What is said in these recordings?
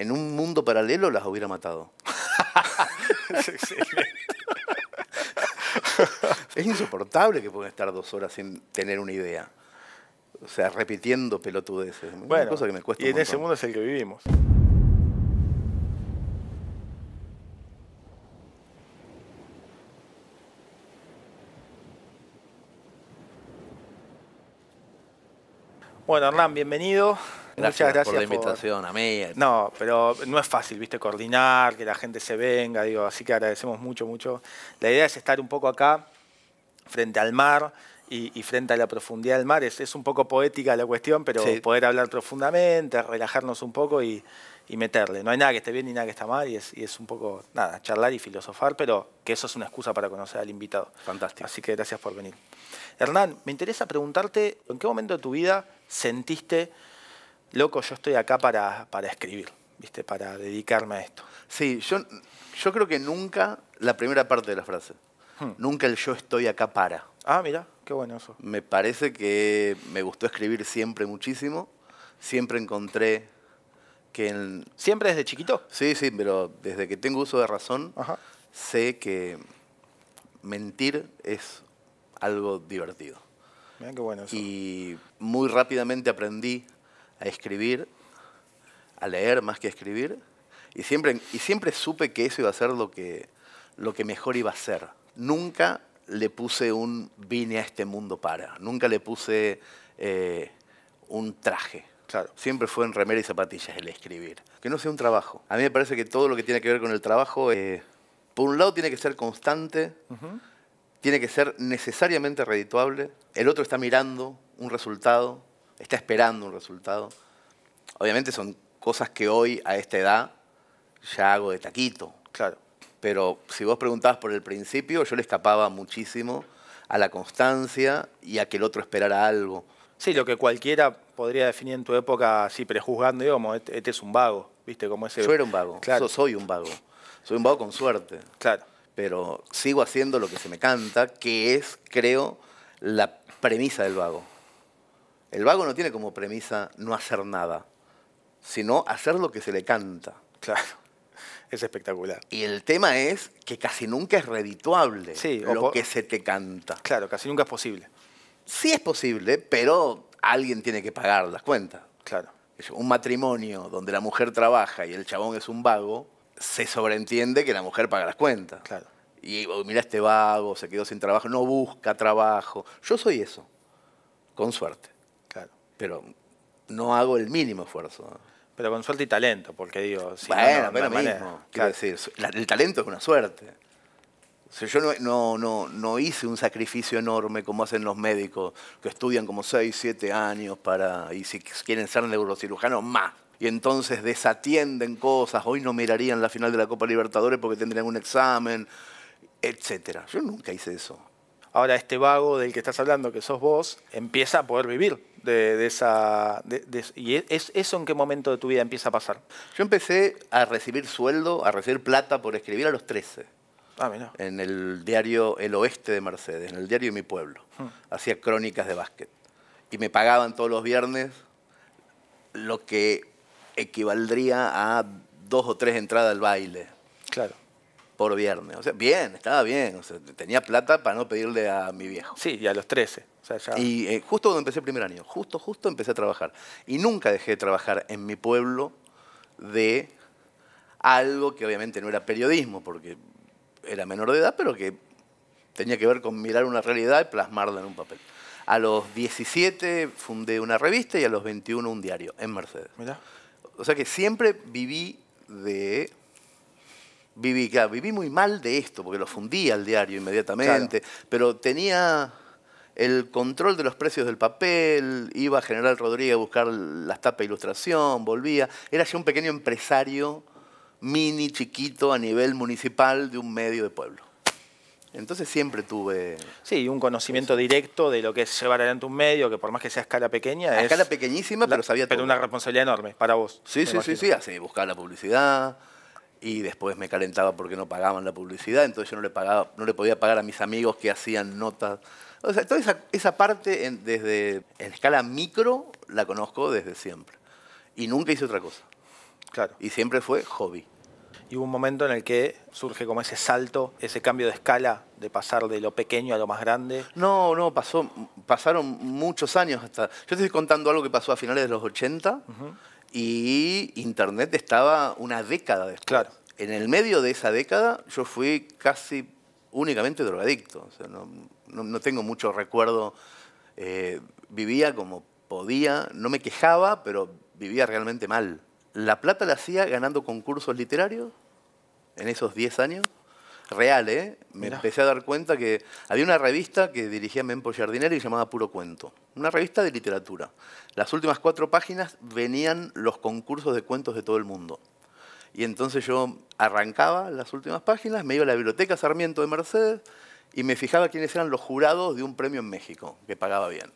en un mundo paralelo las hubiera matado. es insoportable que puedan estar dos horas sin tener una idea. O sea, repitiendo pelotudeces. Bueno, una cosa que me cuesta y en ese mundo es el que vivimos. Bueno, Hernán, bienvenido. Muchas gracias por la invitación, a mí. No, pero no es fácil, viste, coordinar, que la gente se venga, digo, así que agradecemos mucho, mucho. La idea es estar un poco acá, frente al mar, y, frente a la profundidad del mar. Es, un poco poética la cuestión, pero poder hablar profundamente, relajarnos un poco y, meterle. No hay nada que esté bien ni nada que esté mal y es, y es un poco, nada, charlar y filosofar, pero que eso es una excusa para conocer al invitado. Fantástico. Así que gracias por venir. Hernán, me interesa preguntarte, ¿en qué momento de tu vida sentiste loco, yo estoy acá para, escribir, ¿viste? Para dedicarme a esto. Sí, yo, yo creo que nunca la primera parte de la frase. Hmm. Nunca el yo estoy acá para. Ah, mira, qué bueno eso. Me parece que me gustó escribir siempre muchísimo. Siempre encontré que... En... ¿Siempre desde chiquito? Sí, sí, pero desde que tengo uso de razón, sé que mentir es algo divertido. Mira qué bueno eso. Y muy rápidamente aprendí a escribir, a leer más que a escribir, y siempre, y siempre supe que eso iba a ser lo que, lo que mejor iba a ser. Nunca le puse un vine a este mundo para, nunca le puse eh, un traje. Claro. Siempre fue en remera y zapatillas el escribir. Que no sea un trabajo. A mí me parece que todo lo que tiene que ver con el trabajo, eh, por un lado tiene que ser constante, tiene que ser necesariamente redituable. El otro está mirando un resultado, está esperando un resultado. Obviamente son cosas que hoy, a esta edad, ya hago de taquito. Claro. Pero si vos preguntabas por el principio, yo le escapaba muchísimo a la constancia y a que el otro esperara algo. Sí, lo que cualquiera podría definir en tu época, así prejuzgando, digamos, este, este, es un vago, ¿viste? Como ese... Yo era un vago, claro. soy un vago. Soy un vago con suerte. Claro. Pero sigo haciendo lo que se me canta, que es, creo, la premisa del vago. El vago no tiene como premisa no hacer nada, sino hacer lo que se le canta. Claro. Es espectacular. Y el tema es que casi nunca es redituable lo que se te canta. Claro, casi nunca es posible. Sí es posible, pero alguien tiene que pagar las cuentas. Claro. Un matrimonio donde la mujer trabaja y el chabón es un vago, se sobreentiende que la mujer paga las cuentas. Claro. Y oh, mira este vago, se quedó sin trabajo, no busca trabajo. Yo soy eso, con suerte pero no hago el mínimo esfuerzo. Pero con suerte y talento, porque digo, si bueno, el talento es una suerte. yo no, no, no, hice un sacrificio enorme como hacen los médicos, que estudian como 6, 7 años para, y si quieren ser neurocirujanos, más. Y entonces desatienden cosas, hoy no mirarían la final de la Copa Libertadores porque tendrían un examen, etc. Yo nunca hice eso. Ahora este vago del que estás hablando, que sos vos, empieza a poder vivir de, esa... ¿Y es, eso en qué momento de tu vida empieza a pasar? Yo empecé a recibir sueldo, a recibir plata por escribir a los 13. Ah, En el diario El Oeste de Mercedes, en el diario Mi Pueblo. Hmm. Hacía crónicas de básquet. Y me pagaban todos los viernes lo que equivaldría a dos o tres entradas al baile. Claro por viernes. O sea, bien, estaba bien. tenía plata para no pedirle a mi viejo. Sí, y a los 13. Y eh, justo cuando empecé el primer año, justo, justo empecé a trabajar. Y nunca dejé de trabajar en mi pueblo de algo que obviamente no era periodismo, porque era menor de edad, pero que tenía que ver con mirar una realidad y plasmarla en un papel. A los 17 fundé una revista y a los 21 un diario en Mercedes. O sea que siempre viví de viví, viví muy mal de esto, porque lo fundía el diario inmediatamente, pero tenía el control de los precios del papel, iba a General Rodríguez a buscar las tapas de ilustración, volvía, era ya un pequeño empresario mini, chiquito, a nivel municipal de un medio de pueblo. Entonces siempre tuve... Sí, un conocimiento directo de lo que es llevar adelante un medio, que por más que sea a escala pequeña... A escala pequeñísima, pero sabía Pero una responsabilidad enorme para vos. Sí, sí, sí, sí, así, buscar la publicidad, y después me calentaba porque no pagaban la publicidad, entonces yo no le, pagaba, no le podía pagar a mis amigos que hacían notas. O sea, toda esa, parte en, desde, en escala micro la conozco desde siempre. Y nunca hice otra cosa. Claro. Y siempre fue hobby. Y hubo un momento en el que surge como ese salto, ese cambio de escala, de pasar de lo pequeño a lo más grande. No, no, pasó, pasaron muchos años hasta... Yo te estoy contando algo que pasó a finales de los 80 y Internet estaba una década después. Claro. En el medio de esa década yo fui casi únicamente drogadicto. no, tengo mucho recuerdo. Eh, vivía como podía, no me quejaba, pero vivía realmente mal. La plata la hacía ganando concursos literarios en esos 10 años real, ¿eh? me empecé a dar cuenta que había una revista que dirigía Mempo y llamaba Puro Cuento, una revista de literatura. Las últimas cuatro páginas venían los concursos de cuentos de todo el mundo. Y entonces yo arrancaba las últimas páginas, me iba a la biblioteca Sarmiento de Mercedes y me fijaba quiénes eran los jurados de un premio en México, que pagaba bien.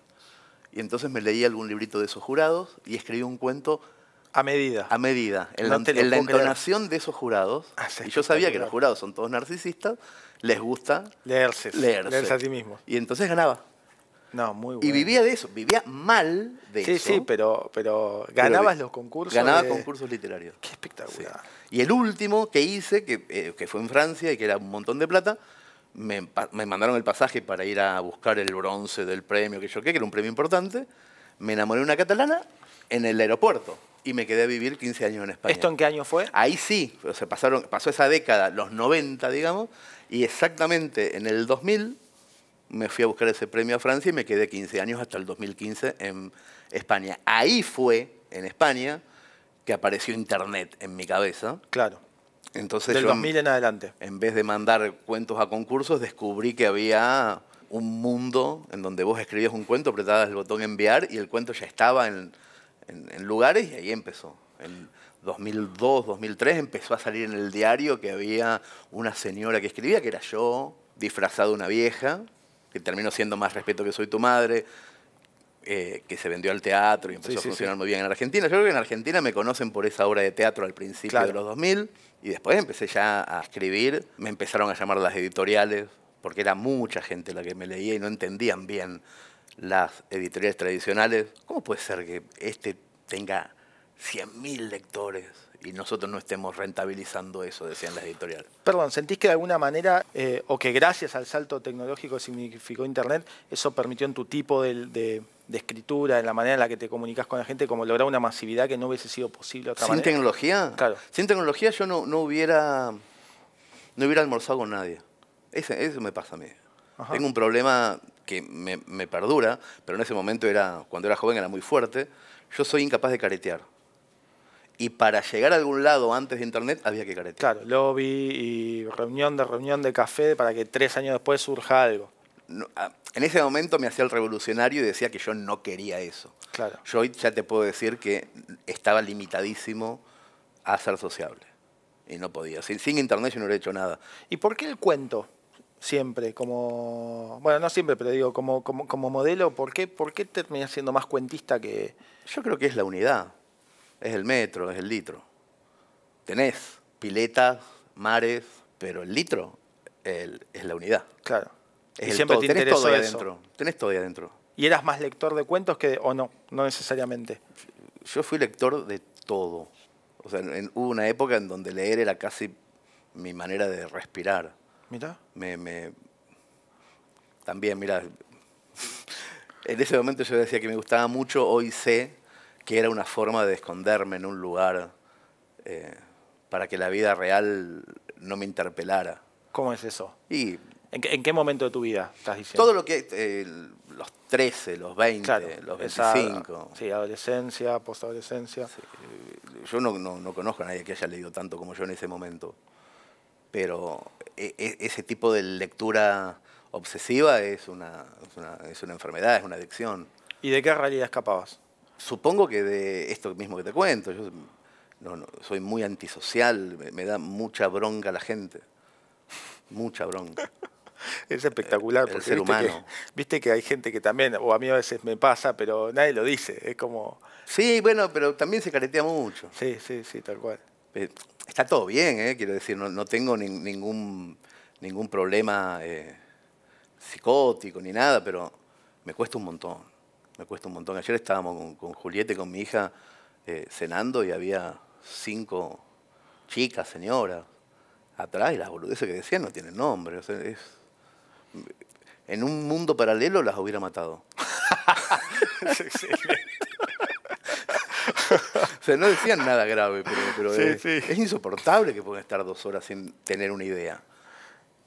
Y entonces me leía algún librito de esos jurados y escribí un cuento a medida. A medida. En la, entonación de esos jurados, ah, y yo sabía que los jurados son todos narcisistas, les gusta leerse. Leerse, a sí mismo. Y entonces ganaba. No, muy bueno. Y vivía de eso, vivía mal de eso. Sí, sí, pero, pero ganabas los concursos. Ganaba concursos literarios. Qué espectacular. Y el último que hice, eh, que, fue en Francia y que era un montón de plata, me, me, mandaron el pasaje para ir a buscar el bronce del premio que yo qué, que era un premio importante. Me enamoré de una catalana en el aeropuerto y me quedé a vivir 15 años en España. ¿Esto en qué año fue? Ahí sí, se pasaron, pasó esa década, los 90, digamos, y exactamente en el 2000 me fui a buscar ese premio a Francia y me quedé 15 años hasta el 2015 en España. Ahí fue, en España, que apareció Internet en mi cabeza. Claro. Entonces Del 2000 en adelante. En vez de mandar cuentos a concursos, descubrí que había un mundo en donde vos escribías un cuento, apretabas el botón enviar y el cuento ya estaba en en, lugares y ahí empezó. En 2002, 2003 empezó a salir en el diario que había una señora que escribía, que era yo, disfrazado de una vieja, que terminó siendo más respeto que soy tu madre, eh, que se vendió al teatro y empezó a funcionar muy bien en Argentina. Yo creo que en Argentina me conocen por esa obra de teatro al principio de los 2000 y después empecé ya a escribir. Me empezaron a llamar las editoriales porque era mucha gente la que me leía y no entendían bien las editoriales tradicionales, ¿cómo puede ser que este tenga 100.000 lectores y nosotros no estemos rentabilizando eso, decían las editoriales. Perdón, ¿sentís que de alguna manera, eh, o que gracias al salto tecnológico que significó Internet, eso permitió en tu tipo de, escritura, en la manera en la que te comunicas con la gente, como lograr una masividad que no hubiese sido posible otra ¿Sin tecnología? Claro. Sin tecnología yo no, hubiera, no hubiera almorzado con nadie. Eso, me pasa a mí. Tengo un problema que me, perdura, pero en ese momento era, cuando era joven era muy fuerte, yo soy incapaz de caretear. Y para llegar a algún lado antes de internet había que caretear. Claro, lobby y reunión de reunión de café para que tres años después surja algo. Ah, en ese momento me hacía el revolucionario y decía que yo no quería eso. Claro. Yo ya te puedo decir que estaba limitadísimo a ser sociable. Y no podía. Sin, sin internet yo no hubiera hecho nada. ¿Y por qué el cuento? siempre como bueno no siempre pero digo como como, modelo ¿por qué, por qué terminas siendo más cuentista que yo creo que es la unidad es el metro es el litro tenés piletas mares pero el litro es la unidad claro y siempre te tenés todo eso. adentro tenés todo adentro y eras más lector de cuentos que o no no necesariamente yo fui lector de todo o sea hubo una época en donde leer era casi mi manera de respirar me, También, mira, en ese momento yo decía que me gustaba mucho, hoy sé que era una forma de esconderme en un lugar eh, para que la vida real no me interpelara. ¿Cómo es eso? Y ¿En, qué, momento de tu vida estás diciendo? Todo lo que... Eh, los 13, los 20, los 25. sí, adolescencia, postadolescencia. Yo no, no, no conozco a nadie que haya leído tanto como yo en ese momento pero e, e, ese tipo de lectura obsesiva es una, es una, enfermedad, es una adicción. ¿Y de qué realidad escapabas? Supongo que de esto mismo que te cuento. Yo no, soy muy antisocial, me, da mucha bronca la gente. Mucha bronca. es espectacular. El, ser humano. viste que hay gente que también, o a mí a veces me pasa, pero nadie lo dice. Es como. Sí, bueno, pero también se caretea mucho. Sí, sí, sí, tal cual. Eh, está todo bien, ¿eh? quiero decir, no, tengo ningún, ningún problema eh, psicótico ni nada, pero me cuesta un montón, me cuesta un montón. Ayer estábamos con, con Julieta y con mi hija eh, cenando y había cinco chicas, señoras, atrás y las boludeces que decían no tienen nombre. en un mundo paralelo las hubiera matado. o sea, no decían nada grave, pero, es, insoportable que puedan estar dos horas sin tener una idea.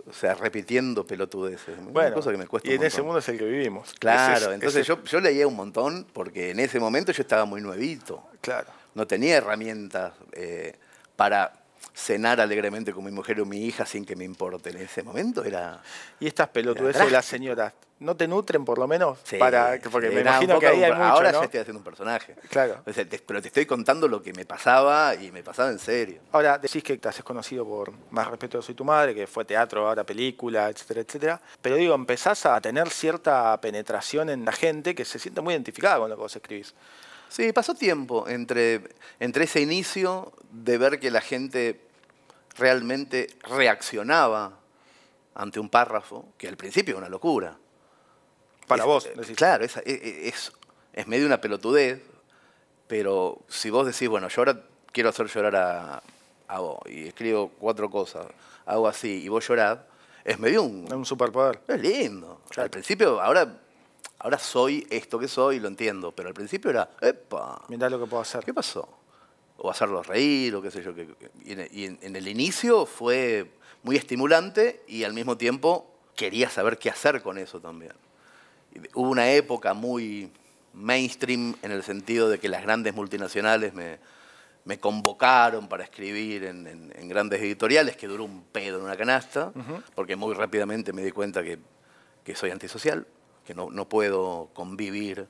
O sea, repitiendo pelotudeces. Bueno, cosa que me cuesta y en ese mundo es el que vivimos. Claro, entonces Yo, leía un montón porque en ese momento yo estaba muy nuevito. Claro. No tenía herramientas eh, para cenar alegremente con mi mujer o mi hija sin que me importe en ese momento era... Y estas pelotudeces de las señoras, ¿no te nutren por lo menos? Sí, para, porque me imagino que ahí hay Ahora ya estoy haciendo un personaje. Claro. pero te estoy contando lo que me pasaba y me pasaba en serio. Ahora, decís que te haces conocido por Más respeto soy tu madre, que fue teatro, ahora película, etcétera, etcétera. Pero digo, empezás a tener cierta penetración en la gente que se siente muy identificada con lo que vos escribís. Sí, pasó tiempo entre, entre ese inicio de ver que la gente realmente reaccionaba ante un párrafo, que al principio era una locura. Para vos. Eh, claro, eh, eh, es, es, medio una pelotudez, pero si vos decís, bueno, yo ahora quiero hacer llorar a, a vos y escribo cuatro cosas, hago así y vos llorás, es medio un... Un superpoder. Es lindo. Al principio, ahora Ahora soy esto que soy, lo entiendo, pero al principio era, ¡epa! Mirá lo que puedo hacer. ¿Qué pasó? O hacerlo reír, o qué sé yo. y, en, y en, el inicio fue muy estimulante y al mismo tiempo quería saber qué hacer con eso también. Hubo una época muy mainstream en el sentido de que las grandes multinacionales me, convocaron para escribir en, grandes editoriales, que duró un pedo en una canasta, porque muy rápidamente me di cuenta que soy antisocial que no, puedo convivir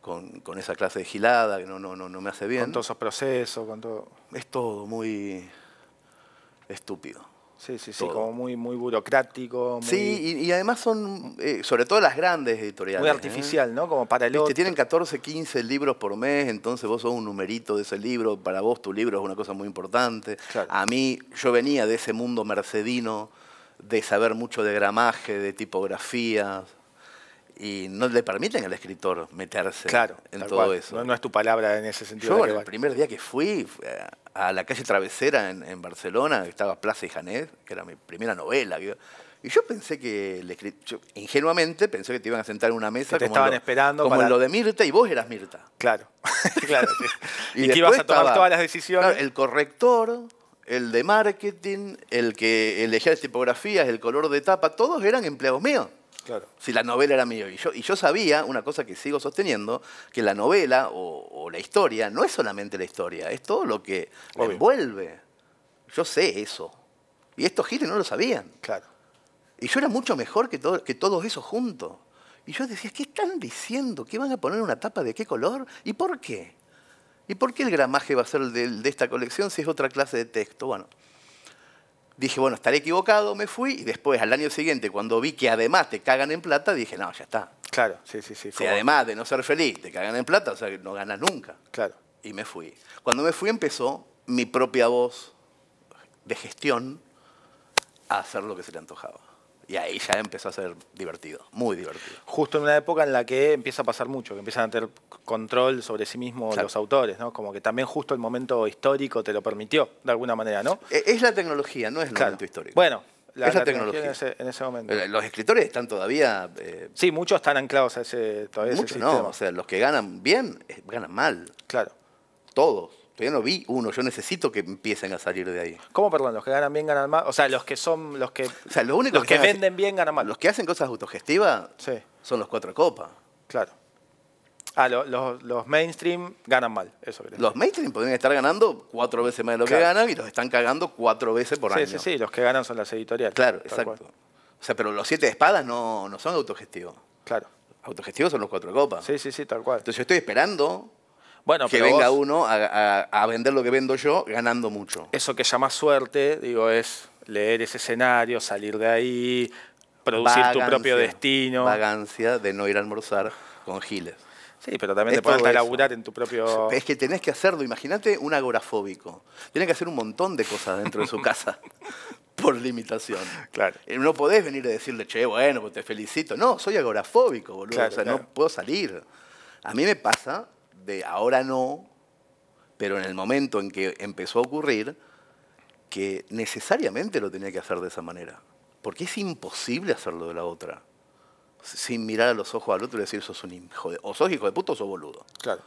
con, esa clase de gilada, que no, no, no, me hace bien. Con todos esos procesos, con todo. Es todo muy estúpido. Sí, sí, sí, como muy, muy burocrático. Sí, y, además son, eh, sobre todo las grandes editoriales. Muy ¿eh? artificial, ¿no? Como para el otro. tienen 14, 15 libros por mes, entonces vos sos un numerito de ese libro, para vos tu libro es una cosa muy importante. A mí, yo venía de ese mundo mercedino de saber mucho de gramaje, de tipografías, y no le permiten al escritor meterse en todo eso. No, es tu palabra en ese sentido. Yo, el primer día que fui a la calle Travesera en, Barcelona, estaba Plaza y Janet, que era mi primera novela. Y yo pensé que, el ingenuamente, pensé que te iban a sentar en una mesa. como estaban esperando. en lo de Mirta y vos eras Mirta. Claro, claro. y, que ibas a tomar todas las decisiones. el corrector, el de marketing, el que elegía las tipografías, el color de tapa, todos eran empleados míos. Si la novela era mío. Y yo, sabía, una cosa que sigo sosteniendo, que la novela o, la historia no es solamente la historia, es todo lo que envuelve. Yo sé eso. Y estos giles no lo sabían. Claro. Y yo era mucho mejor que, todo, que todos esos juntos. Y yo decía, ¿qué están diciendo? ¿Qué van a poner una tapa de qué color? ¿Y por qué? ¿Y por qué el gramaje va a ser el de esta colección si es otra clase de texto? Bueno, dije, bueno, estaré equivocado, me fui, y después al año siguiente, cuando vi que además te cagan en plata, dije, no, ya está. Claro, sí, sí, sí. Si además de no ser feliz, te cagan en plata, o sea, no ganas nunca. Claro. Y me fui. Cuando me fui empezó mi propia voz de gestión a hacer lo que se le antojaba. Y ahí ya empezó a ser divertido, muy divertido. Justo en una época en la que empieza a pasar mucho, que empiezan a tener control sobre sí mismos los autores, ¿no? Como que también justo el momento histórico te lo permitió, de alguna manera, ¿no? E-, es la tecnología, no es el momento histórico. Bueno, la, tecnología, en, ese, momento. Eh, los escritores están todavía... Eh, sí, muchos están anclados a ese, todavía muchos no, o sea, los que ganan bien, eh, ganan mal. Claro. Todos yo no vi uno, yo necesito que empiecen a salir de ahí. ¿Cómo, perdón? ¿Los que ganan bien ganan más? O sea, los que son, los que... O sea, lo único los que, que venden bien ganan mal. Los que hacen cosas autogestivas son los cuatro copas. Claro. Ah, los mainstream ganan mal, eso Los mainstream pueden estar ganando cuatro veces más de lo que ganan y los están cagando cuatro veces por año. Sí, sí, sí, los que ganan son las editoriales. Claro, exacto. O sea, pero los siete espadas no, no son autogestivos. Claro. Autogestivos son los cuatro copas. Sí, sí, sí, tal cual. Entonces yo estoy esperando bueno, que venga uno a, vender lo que vendo yo ganando mucho. Eso que llama suerte, digo, es leer ese escenario, salir de ahí, producir tu propio destino. Vagancia de no ir a almorzar con giles. Sí, pero también te puedes laburar en tu propio... Es que tenés que hacerlo. Imagínate un agorafóbico. Tiene que hacer un montón de cosas dentro de su casa. por limitación. Claro. Eh, no podés venir y decirle, che, bueno, pues te felicito. No, soy agorafóbico, boludo. o sea, no puedo salir. A mí me pasa de ahora no, pero en el momento en que empezó a ocurrir, que necesariamente lo tenía que hacer de esa manera. Porque es imposible hacerlo de la otra. Sin mirar a los ojos al otro y decir, sos un hijo de... O sos hijo de puta o sos boludo. Claro.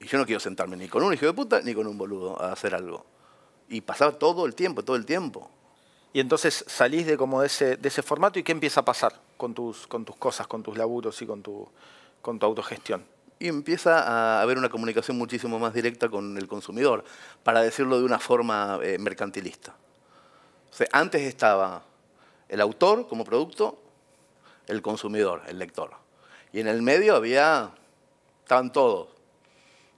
Y yo no quiero sentarme ni con un hijo de puta ni con un boludo a hacer algo. Y pasaba todo el tiempo, todo el tiempo. Y entonces salís de como de ese, de ese formato y qué empieza a pasar con tus, con tus cosas, con tus laburos y con tu, con tu autogestión y empieza a haber una comunicación muchísimo más directa con el consumidor, para decirlo de una forma eh, mercantilista. sea, antes estaba el autor como producto, el consumidor, el lector. Y en el medio había, estaban todos.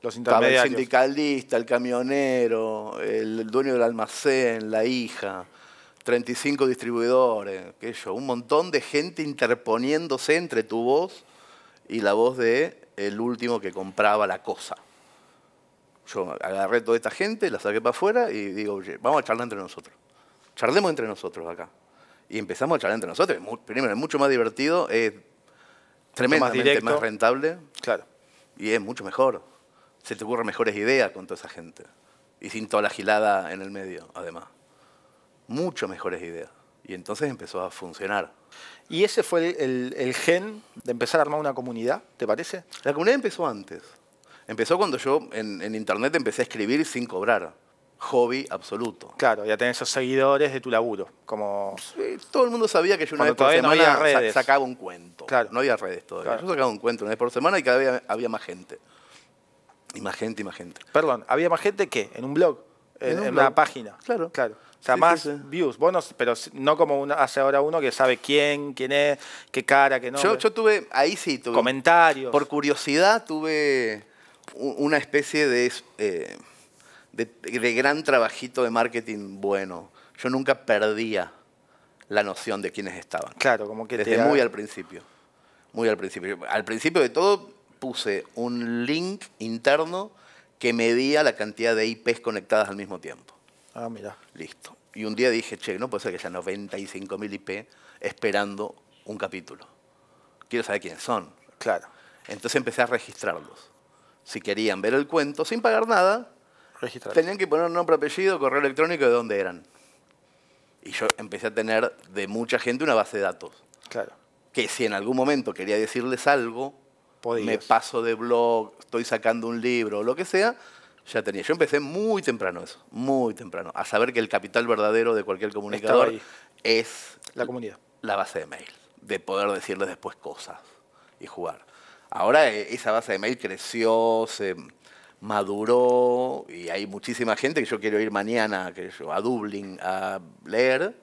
Los estaba el sindicalista, el camionero, el dueño del almacén, la hija, 35 distribuidores, qué un montón de gente interponiéndose entre tu voz y la voz de el último que compraba la cosa. Yo agarré toda esta gente, la saqué para afuera y digo, oye, vamos a charlar entre nosotros. Charlemos entre nosotros acá. Y empezamos a charlar entre nosotros. Primero, es mucho más divertido, es tremendamente más, más rentable. Claro. Y es mucho mejor. Se te ocurren mejores ideas con toda esa gente. Y sin toda la gilada en el medio, además. Mucho mejores ideas. Y entonces empezó a funcionar. ¿Y ese fue el, gen de empezar a armar una comunidad, te parece? La comunidad empezó antes. Empezó cuando yo en, internet empecé a escribir sin cobrar. Hobby absoluto. Claro, ya tenés esos seguidores de tu laburo. Como... todo el mundo sabía que yo una vez por semana sacaba un cuento. Claro. No había redes todavía. Yo sacaba un cuento una vez por semana y cada vez había más gente. Y más gente, y más gente. Perdón, había más gente que en un blog, en, una página. Claro. claro. O sea, más views, Bueno, pero no como hace ahora uno que sabe quién, quién es, qué cara, qué no. Yo, tuve, ahí sí tuve. Comentarios. Por curiosidad tuve una especie eh, de, de, gran trabajito de marketing bueno. Yo nunca perdía la noción de quiénes estaban. Claro, como que Desde muy al principio. Muy al principio. Al principio de todo puse un link interno que medía la cantidad de IPs conectadas al mismo tiempo. Ah, mira. Listo. Y un día dije, che, no puede ser que haya 95.000 IP esperando un capítulo. Quiero saber quiénes son. Claro. Entonces empecé a registrarlos. Si querían ver el cuento sin pagar nada, tenían que poner nombre, apellido, correo electrónico de dónde eran. Y yo empecé a tener de mucha gente una base de datos. Claro. Que si en algún momento quería decirles algo, me paso de blog, estoy sacando un libro o lo que sea, ya tenía. Yo empecé muy temprano eso, muy temprano, a saber que el capital verdadero de cualquier comunicador es la comunidad, la base de mail, de poder decirles después cosas y jugar. Ahora eh, esa base de mail creció, se maduró y hay muchísima gente que yo quiero ir mañana que yo, a Dublín a leer,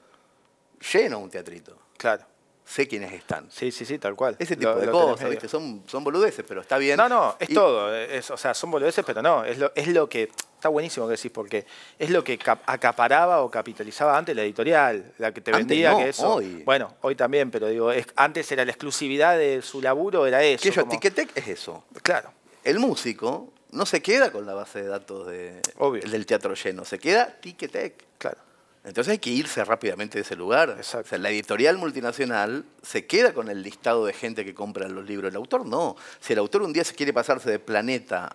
lleno un teatrito. Claro sé quiénes están. Sí, sí, sí, tal cual. Ese tipo de cosas, ¿viste? Son, son boludeces, pero está bien. No, no, es todo. o sea, son boludeces, pero no. Es lo, es lo que. Está buenísimo que decís, porque es lo que acaparaba o capitalizaba antes la editorial, la que te vendía, que eso. Hoy. Bueno, hoy también, pero digo, es, antes era la exclusividad de su laburo, era eso. Que es eso. Claro. El músico no se queda con la base de datos de, del teatro lleno, se queda Ticketek. Claro. Entonces hay que irse rápidamente de ese lugar. la editorial multinacional se queda con el listado de gente que compra los libros. El autor no. Si el autor un día se quiere pasarse de planeta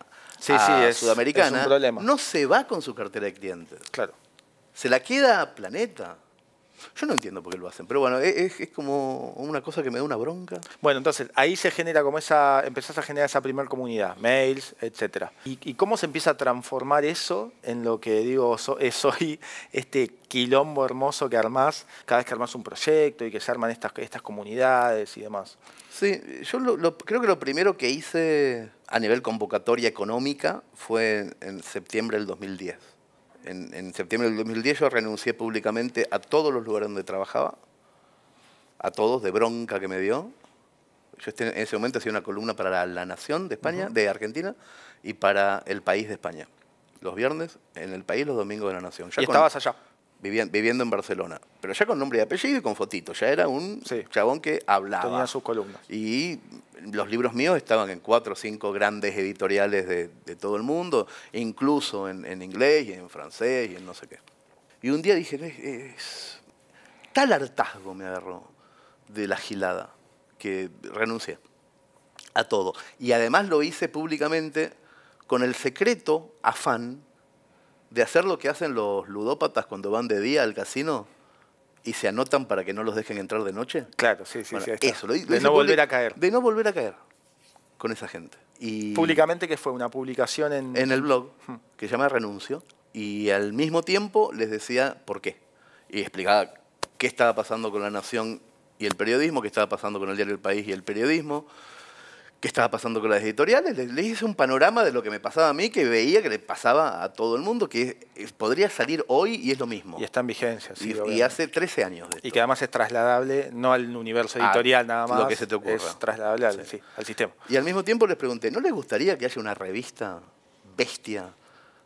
a sudamericana, no se va con su cartera de clientes. Claro. Se la queda planeta. Yo no entiendo por qué lo hacen, pero bueno, e-, es, es, como una cosa que me da una bronca. Bueno, entonces ahí se genera como esa, empezás a generar esa primera comunidad, mails, etcétera. ¿Y, cómo se empieza a transformar eso en lo que digo eh, soy es este quilombo hermoso que armás cada vez que armás un proyecto y que se arman estas, estas comunidades y demás? Sí, yo creo que lo primero que hice a nivel convocatoria económica fue en septiembre del 2010 en, septiembre del 2010 yo renuncié públicamente a todos los lugares donde trabajaba, a todos, de bronca que me dio. Yo este, en ese momento hacía una columna para la, Nación de España, de Argentina, y para El País de España. Los viernes en El País, los domingos de la Nación. ¿Y estabas allá? viviendo en Barcelona. Pero ya con nombre y apellido y con fotito. Ya era un chabón que hablaba. Tenía sus columnas. Y los libros míos estaban en cuatro o cinco grandes editoriales de, todo el mundo, incluso en, inglés y en francés y en no sé qué. Y un día dije, es, tal hartazgo me agarró de la gilada que renuncié a todo. Y además lo hice públicamente con el secreto afán de hacer lo que hacen los ludópatas cuando van de día al casino y se anotan para que no los dejen entrar de noche. Claro, sí, sí, sí. Eso, de no volver a caer. De no volver a caer con esa gente. Y Públicamente, que fue una publicación en... En el blog, hmm. que se llama Renuncio, y al mismo tiempo les decía por qué. Y explicaba qué estaba pasando con la nación y el periodismo, qué estaba pasando con el diario El País y el periodismo, qué estaba pasando con las editoriales, les, hice un panorama de lo que me pasaba a mí, que veía que le pasaba a todo el mundo, que podría salir hoy y es lo mismo. Y está en vigencia, sí. Y, hace 13 años. y que además es trasladable, no al universo ah, editorial nada más. Lo que se te ocurra. Es trasladable al, al sistema. Y al mismo tiempo les pregunté, ¿no les gustaría que haya una revista bestia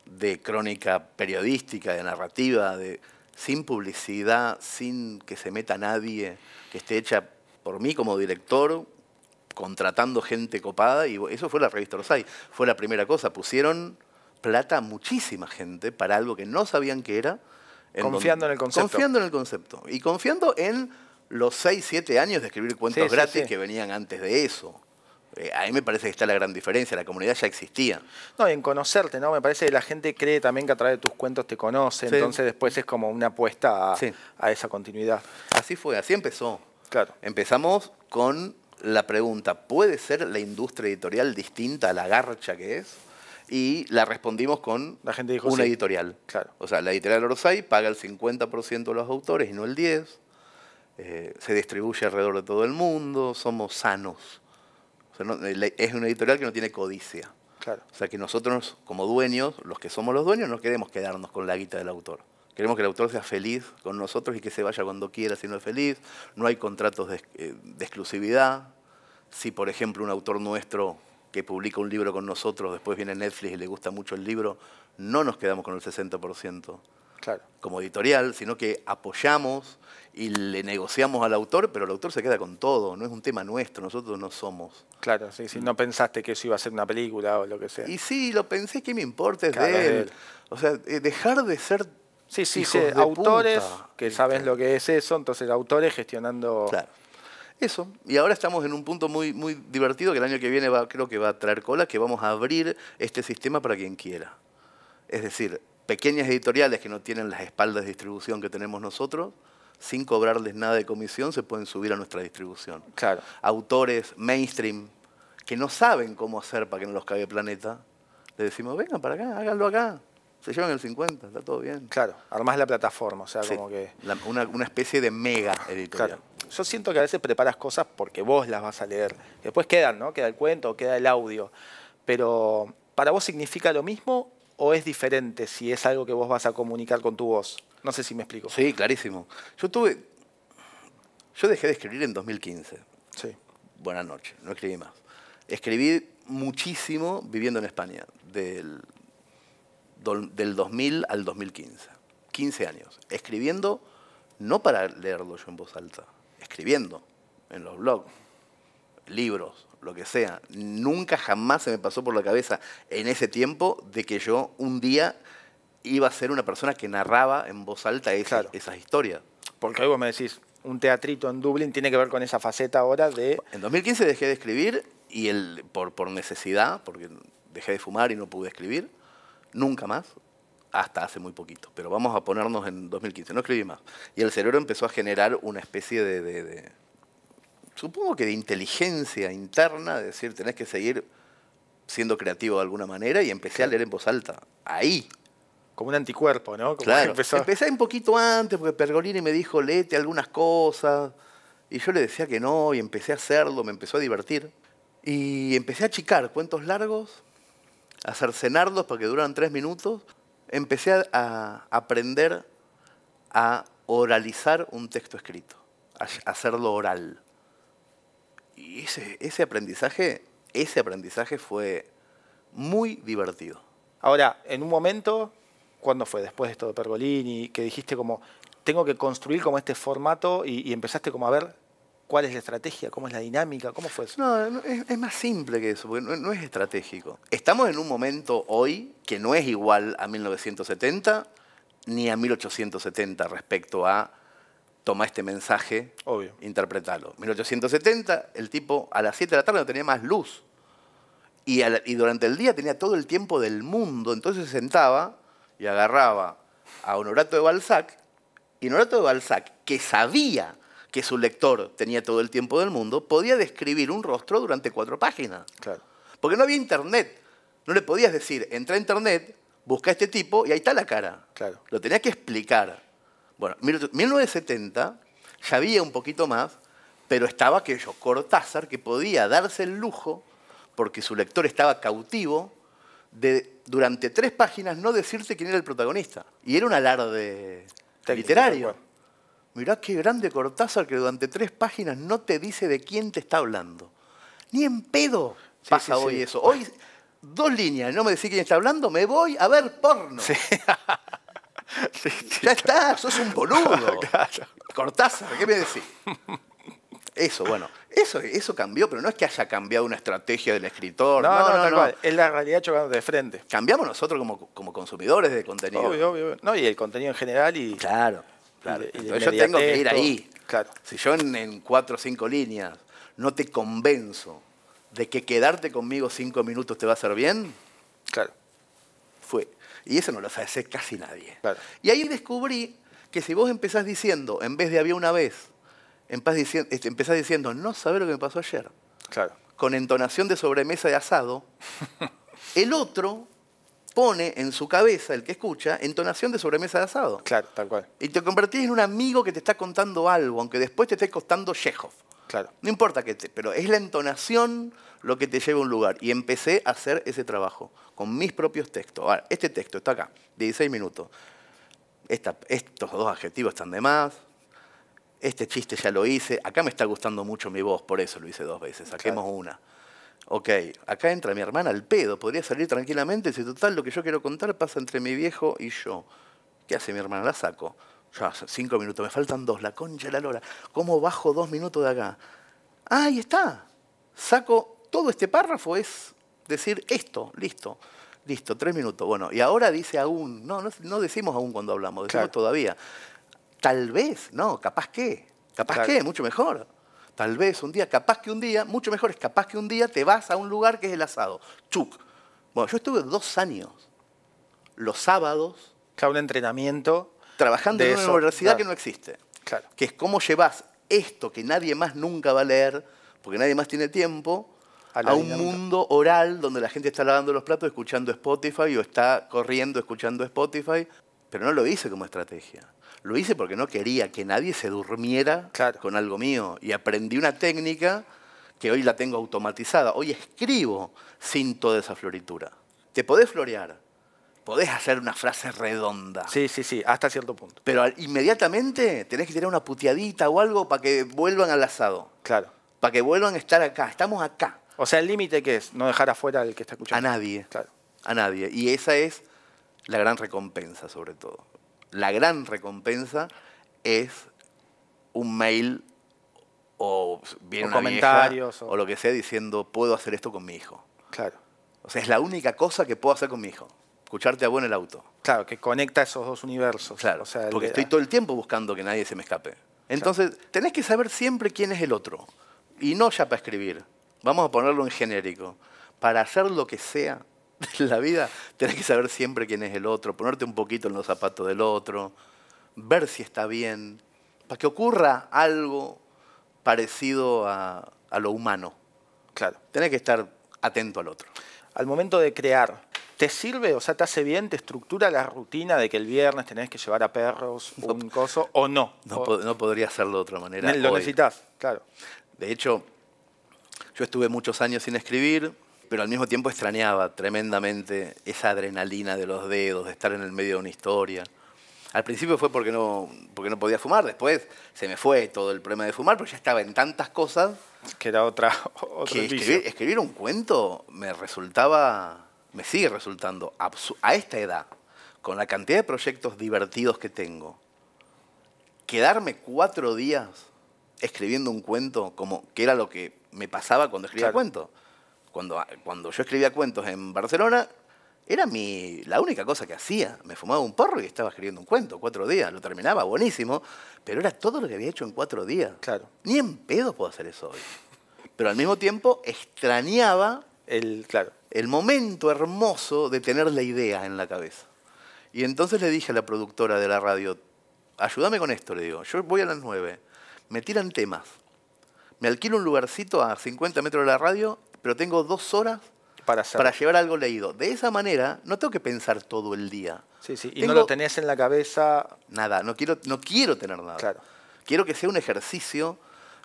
de crónica periodística, de narrativa, de sin publicidad, sin que se meta nadie, que esté hecha por mí como director, contratando gente copada y eso fue la revista Rosay, fue la primera cosa, pusieron plata a muchísima gente para algo que no sabían que era. confiando en el concepto. Confiando en el concepto y confiando en los 6, 7 años de escribir cuentos gratis que venían antes de eso. Eh, a mí me parece que está la gran diferencia, la comunidad ya existía. No, en conocerte, ¿no? Me parece que la gente cree también que a través de tus cuentos te conoce, entonces después es como una apuesta a, a esa continuidad. Así fue, así empezó. Claro. Empezamos con la pregunta, ¿puede ser la industria editorial distinta a la garcha que es? Y la respondimos con la gente una editorial. Claro. O sea, la editorial Orosai paga el 50% de los autores y no el 10%. Eh, se distribuye alrededor de todo el mundo, somos sanos. Eh, es una editorial que no tiene codicia. Claro. O sea que nosotros como dueños, los que somos los dueños, no queremos quedarnos con la guita del autor. Queremos que el autor sea feliz con nosotros y que se vaya cuando quiera si no es feliz. No hay contratos eh, de, exclusividad. Si, por ejemplo, un autor nuestro que publica un libro con nosotros, después viene Netflix y le gusta mucho el libro, no nos quedamos con el 60%. Claro. como editorial, sino que apoyamos y le negociamos al autor, pero el autor se queda con todo, no es un tema nuestro, nosotros no somos. Claro, sí, no pensaste que eso iba a ser una película o lo que sea. Y sí, lo pensé, ¿qué me importa? Es de él. O sea, eh, dejar de ser Sí, sí, autores, que sabes lo que es eso, entonces autores gestionando... Claro. Eso. Y ahora estamos en un punto muy, muy divertido que el año que viene va, creo que va a traer cola, que vamos a abrir este sistema para quien quiera. Es decir, pequeñas editoriales que no tienen las espaldas de distribución que tenemos nosotros, sin cobrarles nada de comisión, se pueden subir a nuestra distribución. Claro. Autores mainstream que no saben cómo hacer para que no los cague planeta, le decimos, vengan para acá, háganlo acá se llevan el 50, está todo bien. Claro, armás la plataforma, o sea, como que... una, una, especie de mega editorial. Claro. Yo siento que a veces preparas cosas porque vos las vas a leer. Después quedan, ¿no? Queda el cuento, queda el audio. Pero, ¿para vos significa lo mismo o es diferente si es algo que vos vas a comunicar con tu voz? No sé si me explico. Sí, clarísimo. Yo tuve... Yo dejé de escribir en 2015. Sí. Buenas noches, no escribí más. Escribí muchísimo viviendo en España, del del 2000 al 2015, 15 años, escribiendo no para leerlo yo en voz alta, escribiendo en los blogs, libros, lo que sea. Nunca jamás se me pasó por la cabeza en ese tiempo de que yo un día iba a ser una persona que narraba en voz alta esa, esas historias. Porque vos me decís, un teatrito en Dublín tiene que ver con esa faceta ahora de... En 2015 dejé de escribir y el, por necesidad, porque dejé de fumar y no pude escribir nunca más, hasta hace muy poquito, pero vamos a ponernos en 2015, no escribí más. Y el cerebro empezó a generar una especie de, supongo que de inteligencia interna, de decir, tenés que seguir siendo creativo de alguna manera, y empecé a leer en voz alta, ahí. Como un anticuerpo, ¿no? claro, empecé un poquito antes, porque Pergolini me dijo, léete algunas cosas, y yo le decía que no, y empecé a hacerlo, me empezó a divertir, y empecé a achicar cuentos largos hacer cenarlos para que duraran tres minutos, empecé a aprender a oralizar un texto escrito, a hacerlo oral. Y ese, aprendizaje, ese aprendizaje fue muy divertido. Ahora, en un momento, ¿cuándo fue? Después de esto de Pergolini, que dijiste como, tengo que construir como este formato y, y empezaste como a ver cuál es la estrategia, cómo es la dinámica, cómo fue eso. No, es, más simple que eso, porque no, es estratégico. Estamos en un momento hoy que no es igual a 1970 ni a 1870 respecto a tomar este mensaje, interpretarlo. 1870 el tipo a las 7 de la tarde no tenía más luz y, y durante el día tenía todo el tiempo del mundo, entonces se sentaba y agarraba a Honorato de Balzac y Honorato de Balzac, que sabía que su lector tenía todo el tiempo del mundo, podía describir un rostro durante cuatro páginas. Claro. Porque no había internet. No le podías decir, entra a internet, busca a este tipo y ahí está la cara. Claro. Lo tenía que explicar. Bueno, 1970 ya había un poquito más, pero estaba aquello, Cortázar, que podía darse el lujo, porque su lector estaba cautivo, de durante tres páginas no decirse quién era el protagonista. Y era un alarde literario. Mirá qué grande Cortázar que durante tres páginas no te dice de quién te está hablando. Ni en pedo pasa hoy eso. Hoy dos líneas, no me decís quién está hablando, me voy a ver porno. ya está, sos un boludo. Cortázar, ¿qué me decís? Eso, bueno, eso, eso cambió, pero no es que haya cambiado una estrategia del escritor. No, no, no, es la realidad chocada de frente. Cambiamos nosotros como, consumidores de contenido. Obvio, obvio. No, y el contenido en general y. Claro. Claro. Entonces yo tengo que ir ahí. Si yo en, cuatro o cinco líneas no te convenzo de que quedarte conmigo cinco minutos te va a hacer bien, claro. fue. Y eso no lo sabe casi nadie. Y ahí descubrí que si vos empezás diciendo, en vez de había una vez, este, empezás diciendo, no saber lo que me pasó ayer, claro. con entonación de sobremesa de asado, el otro pone en su cabeza, el que escucha, entonación de sobremesa de asado. Claro, tal cual. Y te convertís en un amigo que te está contando algo, aunque después te esté costando Chekhov. Claro. No importa qué, te, pero es la entonación lo que te lleva a un lugar. Y empecé a hacer ese trabajo con mis propios textos. Ahora, este texto está acá, 16 minutos. estos dos adjetivos están de más. Este chiste ya lo hice. Acá me está gustando mucho mi voz, por eso lo hice dos veces. Saquemos una ok, acá entra mi hermana al pedo, podría salir tranquilamente, si total lo que yo quiero contar pasa entre mi viejo y yo. ¿Qué hace mi hermana? La saco. Ya, cinco minutos, me faltan dos, la concha la lora. ¿Cómo bajo dos minutos de acá? ahí está. Saco todo este párrafo, es decir esto, listo. Listo, tres minutos. Bueno, y ahora dice aún, no, no, decimos aún cuando hablamos, decimos todavía. Tal vez, no, capaz que, capaz que, mucho mejor. Tal vez un día, capaz que un día, mucho mejor es capaz que un día te vas a un lugar que es el asado. Chuc. Bueno, yo estuve dos años, los sábados. Claro, un entrenamiento. Trabajando en una universidad que no existe. Claro. Que es cómo llevas esto que nadie más nunca va a leer, porque nadie más tiene tiempo, a, un mundo oral donde la gente está lavando los platos escuchando Spotify o está corriendo escuchando Spotify, pero no lo hice como estrategia lo hice porque no quería que nadie se durmiera con algo mío. Y aprendí una técnica que hoy la tengo automatizada. Hoy escribo sin toda esa floritura. Te podés florear, podés hacer una frase redonda. Sí, sí, sí, hasta cierto punto. Pero inmediatamente tenés que tener una puteadita o algo para que vuelvan al asado. Claro. Para que vuelvan a estar acá. Estamos acá. O sea, el límite que es no dejar afuera al que está escuchando. A nadie. Claro. A nadie. Y esa es la gran recompensa, sobre todo la gran recompensa es un mail o bien un comentarios o... lo que sea diciendo puedo hacer esto con mi hijo. Claro. O sea, es la única cosa que puedo hacer con mi hijo. Escucharte a vos en el auto. Claro, que conecta esos dos universos. Claro, o sea, porque estoy todo el tiempo buscando que nadie se me escape. Entonces, tenés que saber siempre quién es el otro. Y no ya para escribir. Vamos a ponerlo en genérico. Para hacer lo que sea, la vida tenés que saber siempre quién es el otro, ponerte un poquito en los zapatos del otro, ver si está bien, para que ocurra algo parecido a, lo humano. Claro. Tenés que estar atento al otro. Al momento de crear, ¿Te sirve? O sea, ¿te hace bien? ¿Te estructura la rutina de que el viernes tenés que llevar a perros un coso o no? No, podría hacerlo de otra manera. Lo necesitas, claro. De hecho, yo estuve muchos años sin escribir, pero al mismo tiempo extrañaba tremendamente esa adrenalina de los dedos, de estar en el medio de una historia. Al principio fue porque no, porque no podía fumar, después se me fue todo el problema de fumar, porque ya estaba en tantas cosas. Que era otra. Otro escribir, un cuento me resultaba, me sigue resultando, a esta edad, con la cantidad de proyectos divertidos que tengo, quedarme cuatro días escribiendo un cuento como que era lo que me pasaba cuando escribía cuento cuando, yo escribía cuentos en Barcelona, era mi, la única cosa que hacía. Me fumaba un porro y estaba escribiendo un cuento, cuatro días. Lo terminaba, buenísimo, pero era todo lo que había hecho en cuatro días. Claro. Ni en pedo puedo hacer eso hoy. Pero al mismo tiempo extrañaba el, claro. el momento hermoso de tener la idea en la cabeza. Y entonces le dije a la productora de la radio, ayúdame con esto, le digo, yo voy a las nueve, me tiran temas, me alquilo un lugarcito a 50 metros de la radio pero tengo dos horas para, llevar algo leído. De esa manera, no tengo que pensar todo el día. Sí, sí. Y no lo tenés en la cabeza. Nada, no quiero, no quiero tener nada. Quiero que sea un ejercicio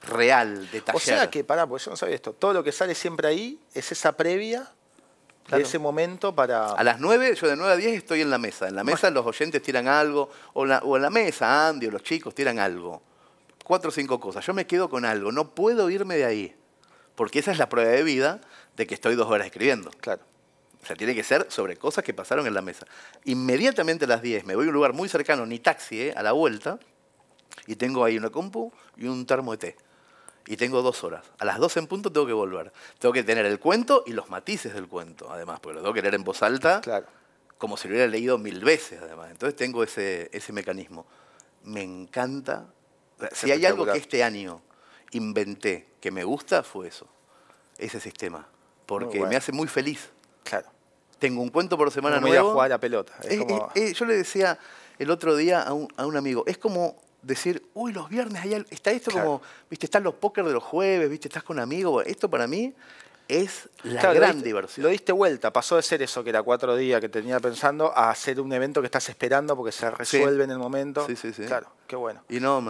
real, detallado. O sea que, pará, porque yo no sabía esto. Todo lo que sale siempre ahí es esa previa de ese momento para... A las nueve, yo de 9 a 10 estoy en la mesa. En la mesa los oyentes tiran algo, o, o en la mesa Andy o los chicos tiran algo. Cuatro o cinco cosas. Yo me quedo con algo, no puedo irme de ahí porque esa es la prueba de vida de que estoy dos horas escribiendo. Claro. O sea, tiene que ser sobre cosas que pasaron en la mesa. Inmediatamente a las 10 me voy a un lugar muy cercano, ni taxi, eh, a la vuelta, y tengo ahí una compu y un termo de té. Y tengo dos horas. A las 12 en punto tengo que volver. Tengo que tener el cuento y los matices del cuento, además, porque lo tengo que leer en voz alta, claro. como si lo hubiera leído mil veces, además. Entonces tengo ese, ese mecanismo. Me encanta. si hay algo que este año inventé que me gusta fue eso, ese sistema, porque me hace muy feliz. Claro. Tengo un cuento por semana no nuevo. a jugar a la pelota. Eh, eh, eh, yo le decía el otro día a un, amigo, es como decir, uy, los viernes ahí está esto como, viste, están los póker de los jueves, viste, estás con amigos. Esto para mí es la gran lo Lo diste vuelta, pasó de ser eso que era cuatro días que tenía pensando a hacer un evento que estás esperando porque se resuelve en el momento. Sí, sí, sí. Claro, qué bueno. Y no,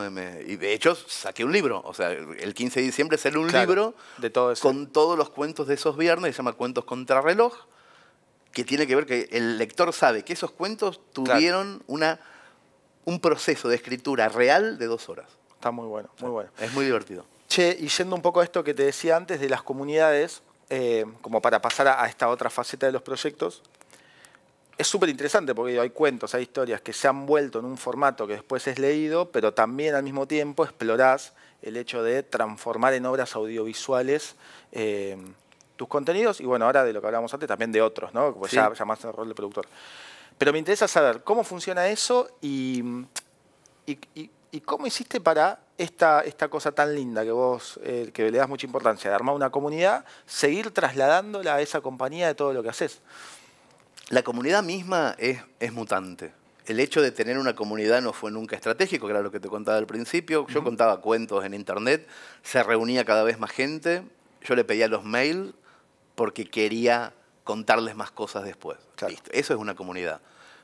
y de hecho saqué un libro, o sea, el 15 de diciembre sale un libro de todo con todos los cuentos de esos viernes, se llama Cuentos Contrarreloj, que tiene que ver que el lector sabe que esos cuentos tuvieron una, un proceso de escritura real de dos horas. Está muy bueno, muy bueno. Es muy divertido y yendo un poco a esto que te decía antes de las comunidades, eh, como para pasar a, esta otra faceta de los proyectos, es súper interesante porque hay cuentos, hay historias que se han vuelto en un formato que después es leído, pero también al mismo tiempo explorás el hecho de transformar en obras audiovisuales eh, tus contenidos y bueno, ahora de lo que hablábamos antes, también de otros, ¿no? Pues ya, ya, el rol de productor. Pero me interesa saber cómo funciona eso y ¿Y cómo hiciste para esta, esta cosa tan linda que vos, eh, que le das mucha importancia, de armar una comunidad, seguir trasladándola a esa compañía de todo lo que haces? La comunidad misma es, mutante. El hecho de tener una comunidad no fue nunca estratégico, que era lo que te contaba al principio. Yo contaba cuentos en internet, se reunía cada vez más gente, yo le pedía los mails porque quería contarles más cosas después. Eso es una comunidad.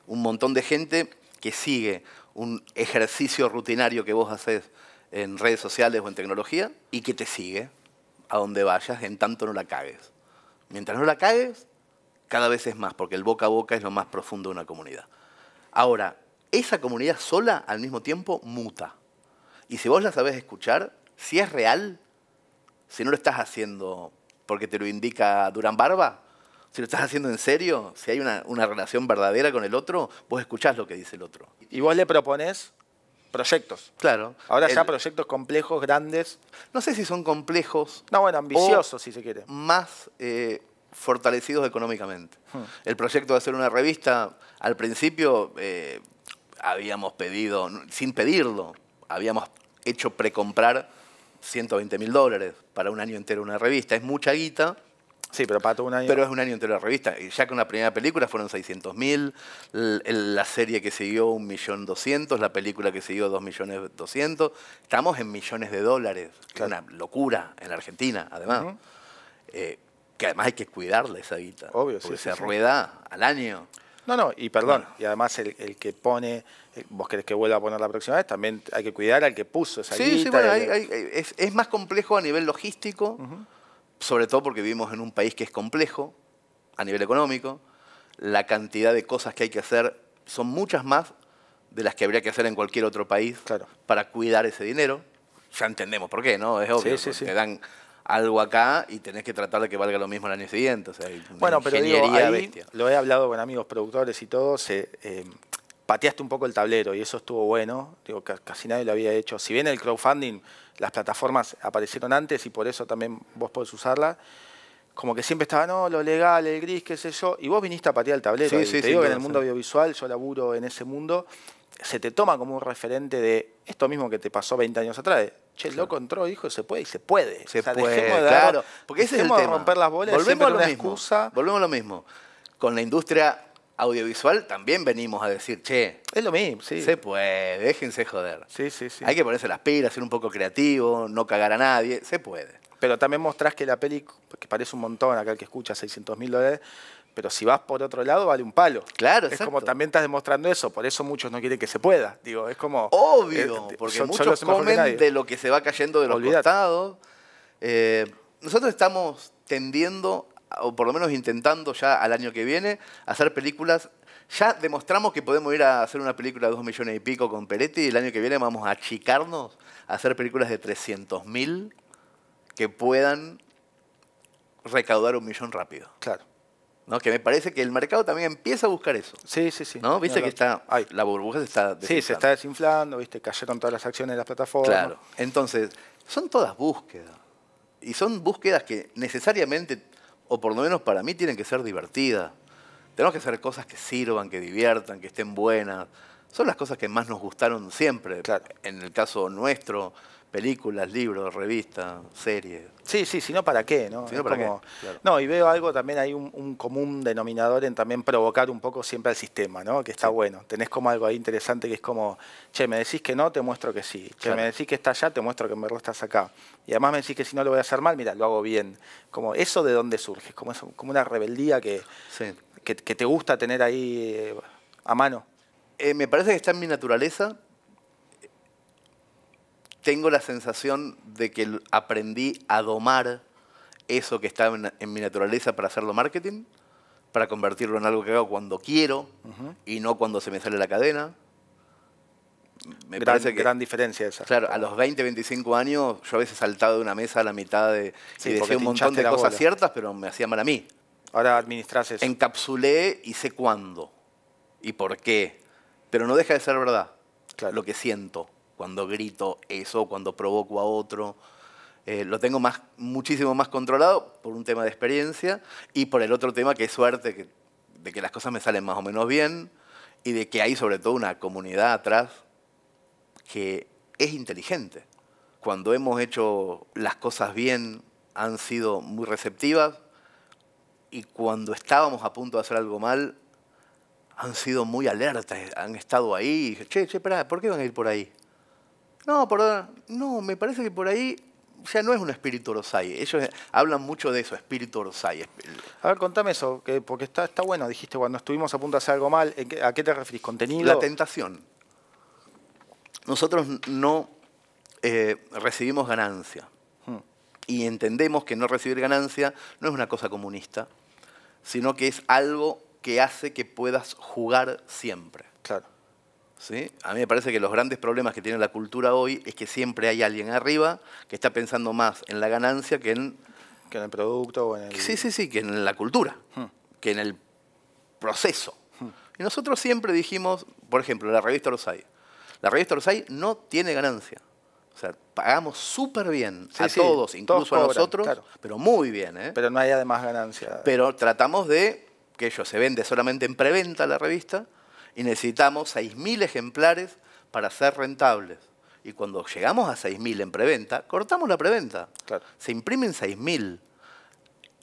Un montón de gente que sigue un ejercicio rutinario que vos haces en redes sociales o en tecnología y que te sigue a donde vayas en tanto no la cagues. Mientras no la cagues, cada vez es más, porque el boca a boca es lo más profundo de una comunidad. Ahora, esa comunidad sola al mismo tiempo muta. Y si vos la sabés escuchar, si es real, si no lo estás haciendo porque te lo indica Durán Barba, si lo estás haciendo en serio, si hay una, relación verdadera con el otro, vos escuchás lo que dice el otro. Y vos le propones proyectos. Claro. Ahora ya proyectos complejos, grandes. No sé si son complejos. No, bueno, ambiciosos, si se quiere. Más eh, fortalecidos económicamente. Hmm. El proyecto de hacer una revista, al principio eh, habíamos pedido, sin pedirlo, habíamos hecho precomprar 120 mil dólares para un año entero una revista. Es mucha guita Sí, pero para todo un año. Pero es un año entero la revista. Y ya con la primera película fueron 600.000, la serie que siguió 1.200.000, la película que siguió 2.200.000. Estamos en millones de dólares. Una locura en Argentina, además. Eh, que además hay que cuidarle esa guita. Obvio, porque se rueda al año. No, no, y perdón, y además el, que pone, eh, vos querés que vuelva a poner la próxima vez, también hay que cuidar al que puso esa guita. Sí, sí, bueno, es, más complejo a nivel logístico sobre todo porque vivimos en un país que es complejo a nivel económico, la cantidad de cosas que hay que hacer son muchas más de las que habría que hacer en cualquier otro país claro. para cuidar ese dinero. Ya entendemos por qué, ¿no? Es obvio, te dan algo acá y tenés que tratar de que valga lo mismo el año siguiente. bueno, pero ahí lo he hablado con amigos productores y todo, se, eh, pateaste un poco el tablero y eso estuvo bueno, digo, casi nadie lo había hecho. Si bien el crowdfunding, las plataformas aparecieron antes y por eso también vos podés usarla, como que siempre estaba, no, lo legal, el gris, qué sé yo, y vos viniste a patear el tablero. te digo que en el mundo audiovisual, yo laburo en ese mundo, se te toma como un referente de esto mismo que te pasó 20 años atrás. Che, loco entró, dijo, se puede y se puede. Se puede, claro. porque ese es el tema. romper las bolas, volvemos a lo mismo, Volvemos a lo mismo. Con la industria audiovisual también venimos a decir, che, es lo mismo, se puede, déjense joder. Sí, sí, sí. Hay que ponerse las pilas, ser un poco creativo, no cagar a nadie, se puede. Pero también mostrás que la peli, que parece un montón acá el que escucha, 600.000 mil dólares, pero si vas por otro lado vale un palo. Claro, Es como también estás demostrando eso, por eso muchos no quieren que se pueda. Digo, es como... Obvio, eh, porque muchos comen de lo que se va cayendo de los eh, nosotros estamos tendiendo o por lo menos intentando ya al año que viene, hacer películas. Ya demostramos que podemos ir a hacer una película de dos millones y pico con Peretti y el año que viene vamos a achicarnos a hacer películas de 300.000 que puedan recaudar un millón rápido. Claro. ¿No? Que me parece que el mercado también empieza a buscar eso. Sí, sí, sí. ¿No? Viste que está, la burbuja se está Sí, se está desinflando, viste, cayeron todas las acciones de las plataformas. Claro. Entonces, son todas búsquedas. Y son búsquedas que necesariamente o por lo menos para mí, tienen que ser divertidas. Tenemos que hacer cosas que sirvan, que diviertan, que estén buenas. Son las cosas que más nos gustaron siempre. En el caso nuestro, películas, libros, revistas, series. Sí, sí, sino ¿para qué? ¿no? no, no, y veo algo también, hay un, común denominador en también provocar un poco siempre al sistema, ¿no? que está bueno. Tenés como algo ahí interesante que es como, che, me decís que no, te muestro que sí. Che, me decís que está allá, te muestro que me restas acá. Y además me decís que si no lo voy a hacer mal, mira, lo hago bien. Como eso de dónde surge, como, como una rebeldía que, que, te gusta tener ahí eh, a mano. Eh, me parece que está en mi naturaleza, tengo la sensación de que aprendí a domar eso que está en, mi naturaleza para hacerlo marketing, para convertirlo en algo que hago cuando quiero y no cuando se me sale la cadena. Me parece que, gran diferencia esa. Claro, a los 20, 25 años yo a veces saltaba de una mesa a la mitad y decía un montón de cosas ciertas, pero me hacía mal a mí. Ahora administras eso. Encapsulé y sé cuándo y por qué, pero no deja de ser verdad lo que siento cuando grito eso, cuando provoco a otro. Eh, lo tengo muchísimo más controlado por un tema de experiencia y por el otro tema que es suerte, de que las cosas me salen más o menos bien y de que hay sobre todo una comunidad atrás que es inteligente. Cuando hemos hecho las cosas bien han sido muy receptivas y cuando estábamos a punto de hacer algo mal han sido muy alertas, han estado ahí, y, che, che, pará, ¿por qué van a ir por ahí? No, perdón, no, me parece que por ahí ya no es un espíritu orosai. Ellos hablan mucho de eso, espíritu orosai. A ver, contame eso, porque está, está bueno, dijiste, cuando estuvimos a punto de hacer algo mal, ¿a qué te referís? ¿Contenido? La tentación. Nosotros no eh, recibimos ganancia. Hmm. Y entendemos que no recibir ganancia no es una cosa comunista, sino que es algo que hace que puedas jugar siempre. Claro. ¿Sí? A mí me parece que los grandes problemas que tiene la cultura hoy es que siempre hay alguien arriba que está pensando más en la ganancia que en... Que en el producto o en el... Sí, sí, sí, que en la cultura, hmm. que en el proceso. Hmm. Y nosotros siempre dijimos, por ejemplo, la revista Los Hay. La revista Los Hay no tiene ganancia. O sea, pagamos súper bien a todos, incluso a nosotros, pero muy bien. ¿eh? Pero no hay además ganancia. Pero tratamos de que ellos se vende solamente en preventa la revista, y necesitamos 6.000 ejemplares para ser rentables. Y cuando llegamos a 6.000 en preventa, cortamos la preventa. Se imprimen 6.000.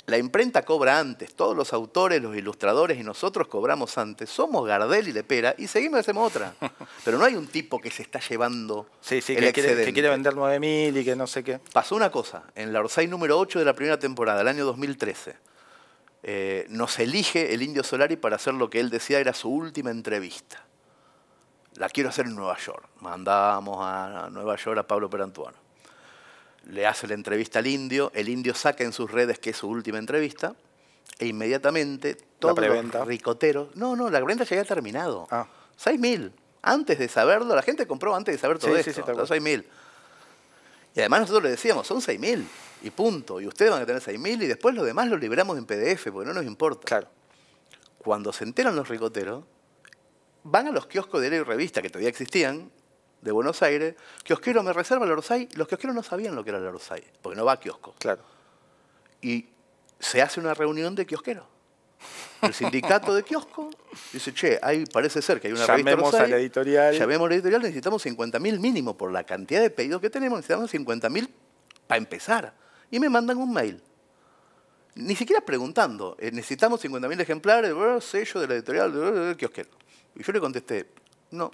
La imprenta cobra antes, todos los autores, los ilustradores y nosotros cobramos antes. Somos Gardel y Lepera y seguimos y hacemos otra. Pero no hay un tipo que se está llevando sí, sí, que, Quiere, que quiere vender 9.000 y que no sé qué. Pasó una cosa, en la Orsay número 8 de la primera temporada, del año 2013. Eh, nos elige el Indio Solari para hacer lo que él decía era su última entrevista. La quiero hacer en Nueva York. Mandamos a Nueva York a Pablo Perantuano. Le hace la entrevista al Indio, el Indio saca en sus redes que es su última entrevista e inmediatamente todo los No, no, la preventa ya había terminado. 6.000. Ah. Antes de saberlo, la gente compró antes de saber todo sí, esto. Sí, sí, 6.000. Y además nosotros le decíamos, son 6.000 y punto. Y ustedes van a tener 6.000 y después lo demás lo liberamos en PDF porque no nos importa. Claro. Cuando se enteran los ricoteros, van a los kioscos de ley y revista que todavía existían de Buenos Aires. Kiosquero me reserva el Orsay, Los kiosqueros no sabían lo que era la Orsay, porque no va a kiosco. Claro. Y se hace una reunión de kiosqueros el sindicato de kiosco dice, che, parece ser que hay una Llamemos Llamemos la editorial. Llamemos a la editorial, necesitamos 50.000 mínimo por la cantidad de pedidos que tenemos, necesitamos 50.000 para empezar. Y me mandan un mail. Ni siquiera preguntando, eh, necesitamos necesitamos 50.000 ejemplares, sello de la editorial, de Y yo le contesté, no.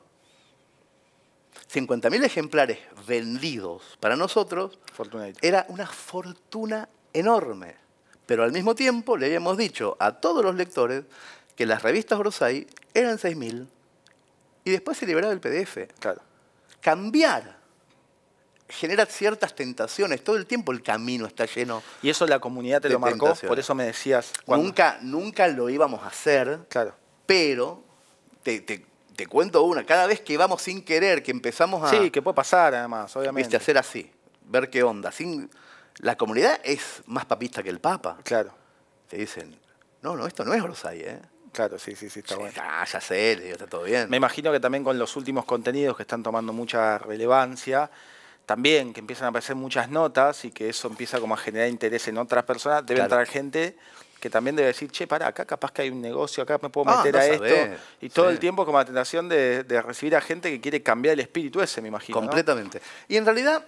50.000 ejemplares vendidos para nosotros era una fortuna enorme. Pero al mismo tiempo le habíamos dicho a todos los lectores que las revistas Brosay eran 6.000 y después se liberaba el PDF. Claro. Cambiar genera ciertas tentaciones. Todo el tiempo el camino está lleno. Y eso la comunidad te lo marcó, por eso me decías. Nunca, nunca lo íbamos a hacer, pero te, cuento una, cada vez que vamos sin querer, que empezamos a. Sí, que puede pasar además, obviamente. hacer así, ver qué onda. Sin, la comunidad es más papista que el Papa. Claro. Te dicen, no, no, esto no es Orsay, ¿eh? Claro, sí, sí, sí, está bueno. Ah, ya sé, está todo bien. Me imagino que también con los últimos contenidos que están tomando mucha relevancia, también que empiezan a aparecer muchas notas y que eso empieza como a generar interés en otras personas, debe entrar gente que también debe decir, che, para acá capaz que hay un negocio, acá me puedo ah, meter a esto. Y todo el tiempo como la tentación de, recibir a gente que quiere cambiar el espíritu ese, me imagino. Completamente. Y en realidad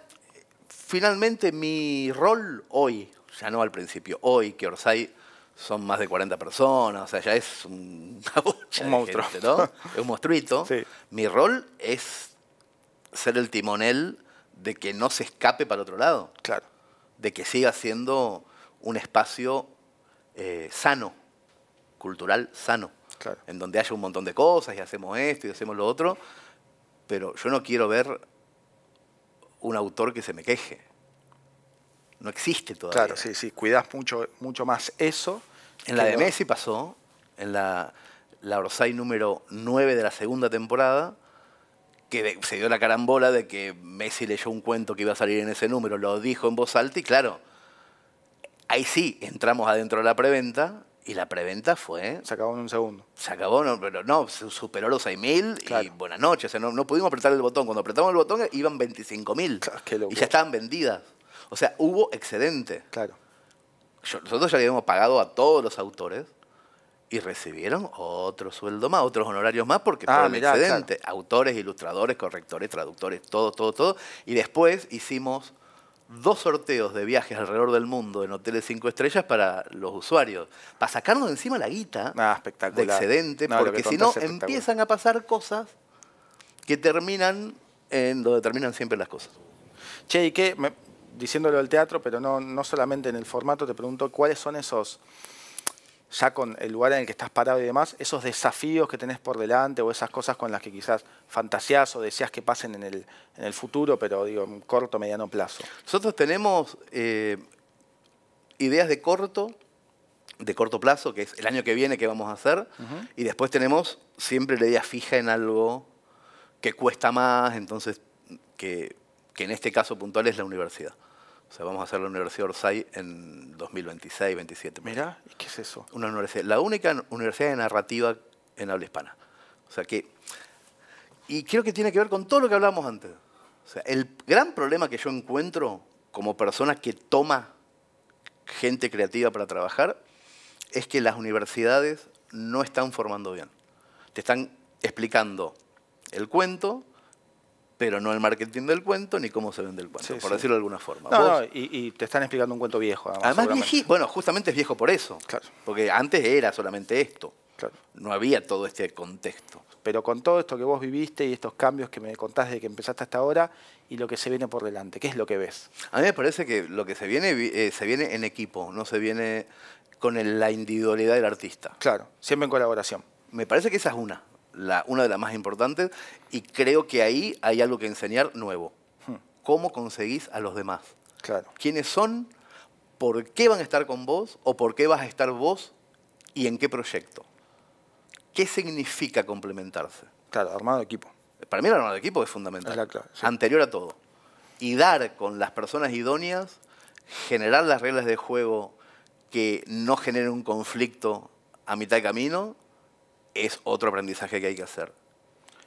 Finalmente, mi rol hoy, ya no al principio, hoy que Orsay son más de 40 personas, o sea, ya es un, monstruo, un monstruito. Mi rol es ser el timonel de que no se escape para otro lado. De que siga siendo un espacio eh, sano, cultural sano. En donde haya un montón de cosas y hacemos esto y hacemos lo otro. Pero yo no quiero ver un autor que se me queje. No existe todavía. Claro, sí, sí, cuidás mucho, mucho más eso. En la de Messi pasó, en la, la Orsay número 9 de la segunda temporada, que se dio la carambola de que Messi leyó un cuento que iba a salir en ese número, lo dijo en voz alta y claro, ahí sí entramos adentro de la preventa y la preventa fue... Se acabó en un segundo. Se acabó, pero no, superó los 6.000 y buenas noches. no, pudimos apretar el botón. Cuando apretamos el botón iban 25.000. y ya estaban vendidas. O sea, hubo excedente. Claro. nosotros ya habíamos pagado a todos los autores y recibieron otro sueldo más, otros honorarios más, porque ah, excedente. Autores, ilustradores, correctores, traductores, todo, todo, todo. Y después hicimos dos sorteos de viajes alrededor del mundo en hoteles cinco estrellas para los usuarios, para sacarnos de encima la guita ah, de excedente, porque si no empiezan a pasar cosas que terminan en donde terminan siempre las cosas. Che, ¿y qué? diciéndolo del teatro, pero no, no solamente en el formato, te pregunto, ¿cuáles son esos ya con el lugar en el que estás parado y demás, esos desafíos que tenés por delante o esas cosas con las que quizás fantaseás o deseas que pasen en el, en el futuro, pero digo, en corto, mediano plazo. Nosotros tenemos eh, ideas de corto, de corto plazo, que es el año que viene que vamos a hacer, y después tenemos siempre la idea fija en algo que cuesta más, entonces, que en este caso puntual es la universidad. O sea, vamos a hacer la Universidad de Orsay en 2026, 2027. Mira, qué es eso? Una universidad, la única universidad de narrativa en habla hispana. O sea que, y creo que tiene que ver con todo lo que hablábamos antes. O sea, el gran problema que yo encuentro como persona que toma gente creativa para trabajar es que las universidades no están formando bien. Te están explicando el cuento, pero no el marketing del cuento ni cómo se vende el cuento, por decirlo de alguna forma. No, y, te están explicando un cuento viejo. Además, viejito, bueno, justamente es viejo por eso, claro. porque antes era solamente esto, no había todo este contexto. Pero con todo esto que vos viviste y estos cambios que me contás desde que empezaste hasta ahora y lo que se viene por delante, ¿qué es lo que ves? A mí me parece que lo que se viene eh, se viene en equipo, no se viene con la individualidad del artista. Claro, siempre en colaboración. Me parece que esa es una una de las más importantes, y creo que ahí hay algo que enseñar nuevo. Hmm. ¿Cómo conseguís a los demás? Claro. ¿Quiénes son? ¿Por qué van a estar con vos? ¿O por qué vas a estar vos? ¿Y en qué proyecto? ¿Qué significa complementarse? Claro, armado de equipo. Para mí el armado de equipo es fundamental. Anterior a todo. Y dar con las personas idóneas, generar las reglas de juego que no generen un conflicto a mitad de camino es otro aprendizaje que hay que hacer.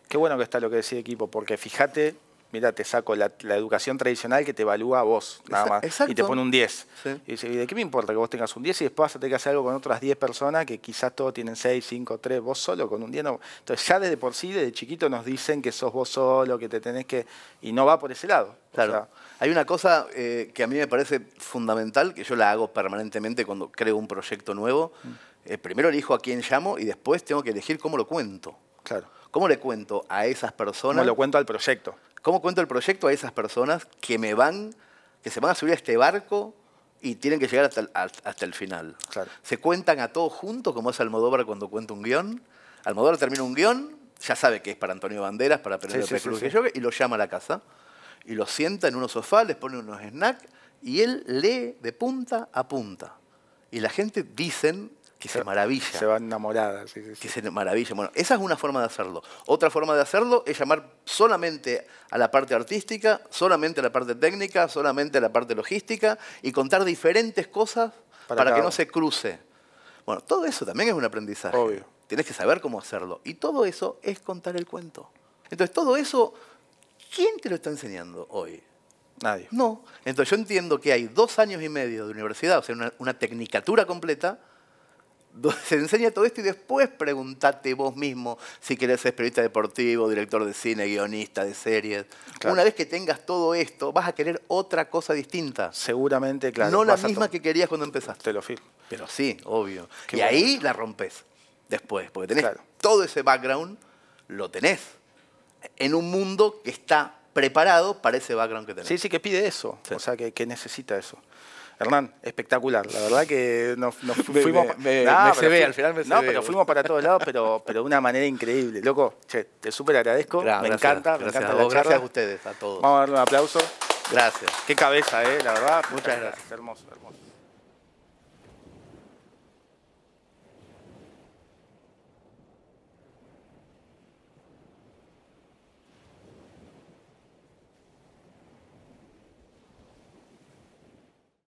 Qué bueno que está lo que decía el equipo, porque fíjate, mira, te saco la, educación tradicional que te evalúa a vos, nada más, y te pone un 10. Y dice, de qué me importa que vos tengas un 10 y después vas que hacer algo con otras 10 personas que quizás todos tienen 6, 5, 3, vos solo con un 10 Entonces ya desde por sí, desde chiquito nos dicen que sos vos solo, que te tenés que... Y no va por ese lado. Claro. hay una cosa eh, que a mí me parece fundamental, que yo la hago permanentemente cuando creo un proyecto nuevo. Mm. Eh, primero elijo a quién llamo y después tengo que elegir cómo lo cuento. Claro. ¿Cómo le cuento a esas personas? ¿Cómo lo cuento al proyecto? ¿Cómo cuento el proyecto a esas personas que me van, que se van a subir a este barco y tienen que llegar hasta el, final? Claro. Se cuentan a todos juntos, como es Almodóvar cuando cuenta un guión. Almodóvar termina un guión, ya sabe que es para Antonio Banderas, para Pedro sí, que sí, y lo llama a la casa. Y lo sienta en unos sofás, les pone unos snacks y él lee de punta a punta. Y la gente, dicen, que se, maravilla. Se va enamorada, Que se maravilla. Bueno, esa es una forma de hacerlo. Otra forma de hacerlo es llamar solamente a la parte artística, solamente a la parte técnica, solamente a la parte logística y contar diferentes cosas para, que no se cruce. Bueno, todo eso también es un aprendizaje. Obvio. Tienes que saber cómo hacerlo. Y todo eso es contar el cuento. Entonces, todo eso, ¿quién te lo está enseñando hoy? Nadie. No. Entonces, yo entiendo que hay dos años y medio de universidad, o sea, una, una tecnicatura completa, se enseña todo esto y después pregúntate vos mismo si querés ser periodista deportivo, director de cine, guionista de series. Una vez que tengas todo esto, vas a querer otra cosa distinta. Seguramente, claro. No la misma que querías cuando empezaste. Te lo firmo. Pero sí, obvio. y ahí la rompes después, porque tenés todo ese background, lo tenés en un mundo que está preparado para ese background que tenés. Sí, sí, que pide eso, o sea, que necesita eso. Hernán, espectacular. La verdad que nos, fuimos. Me, se ve, al final me se No, pero fuimos para todos lados, pero, pero de una manera increíble. Loco, che, te súper agradezco. me encanta, me encanta. la gracias a ustedes, a todos. Vamos a darle un aplauso. Gracias. Qué cabeza, eh, la verdad. Muchas gracias. gracias. Hermoso, hermoso.